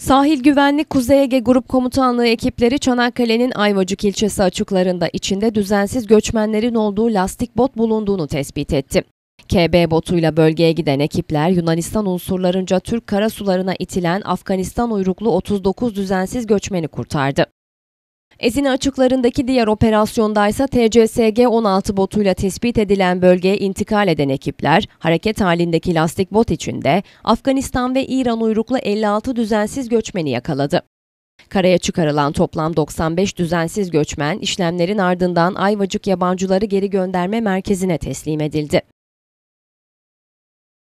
Sahil Güvenlik Kuzey Ege Grup Komutanlığı ekipleri Çanakkale'nin Ayvacık ilçesi açıklarında içinde düzensiz göçmenlerin olduğu lastik bot bulunduğunu tespit etti. KB botuyla bölgeye giden ekipler Yunanistan unsurlarınca Türk karasularına itilen Afganistan uyruklu 39 düzensiz göçmeni kurtardı. Ezine açıklarındaki diğer operasyondaysa ise TCSG-16 botuyla tespit edilen bölgeye intikal eden ekipler, hareket halindeki lastik bot içinde Afganistan ve İran uyruklu 56 düzensiz göçmeni yakaladı. Karaya çıkarılan toplam 95 düzensiz göçmen işlemlerin ardından Ayvacık Yabancıları Geri Gönderme Merkezi'ne teslim edildi.